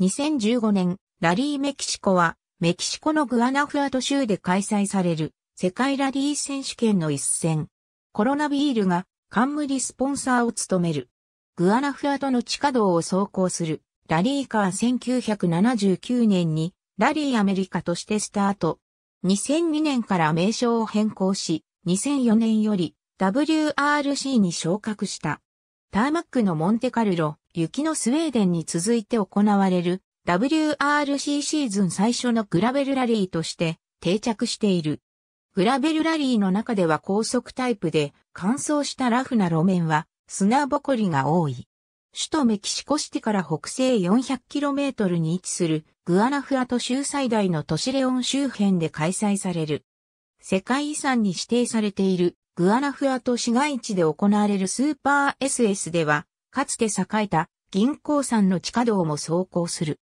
2015年、ラリーメキシコは、メキシコのグアナフアト州で開催される世界ラリー選手権の一戦。コロナビールが冠スポンサーを務める。グアナフアトの地下道を走行するラリーカー1979年にラリーアメリカとしてスタート。2002年から名称を変更し、2004年より WRC に昇格した。ターマックのモンテカルロ、雪のスウェーデンに続いて行われる WRC シーズン最初のグラベルラリーとして定着している。グラベルラリーの中では高速タイプで乾燥したラフな路面は砂ぼこりが多い。首都メキシコシティから北西 400km に位置するグアナフアト州最大の都市レオン周辺で開催される。世界遺産に指定されているグアナフアと市街地で行われるスーパー SS では、かつて栄えた銀行山の地下道も走行する。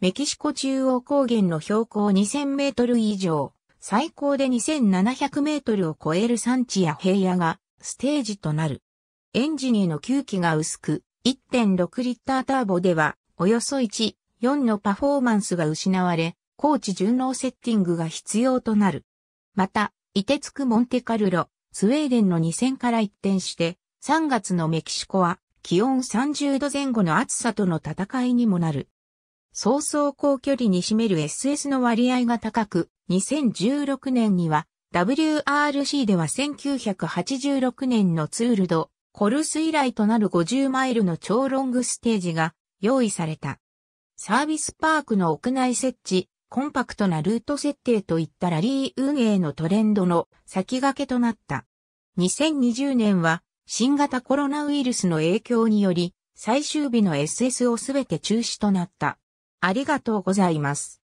メキシコ中央高原の標高2000メートル以上、最高で2700メートルを超える山地や平野がステージとなる。エンジンへの吸気が薄く、1.6リッターターボでは、およそ1、4のパフォーマンスが失われ、高地順応セッティングが必要となる。また、凍てつくモンテカルロ、スウェーデンの2戦から一転して、3月のメキシコは気温30度前後の暑さとの戦いにもなる。早々高距離に占める SS の割合が高く、2016年には WRC では1986年のツールド、コルス以来となる50マイルの超ロングステージが用意された。サービスパークの屋内設置、コンパクトなルート設定といったラリー運営のトレンドの先駆けとなった。2020年は新型コロナウイルスの影響により最終日の SS をすべて中止となった。ありがとうございます。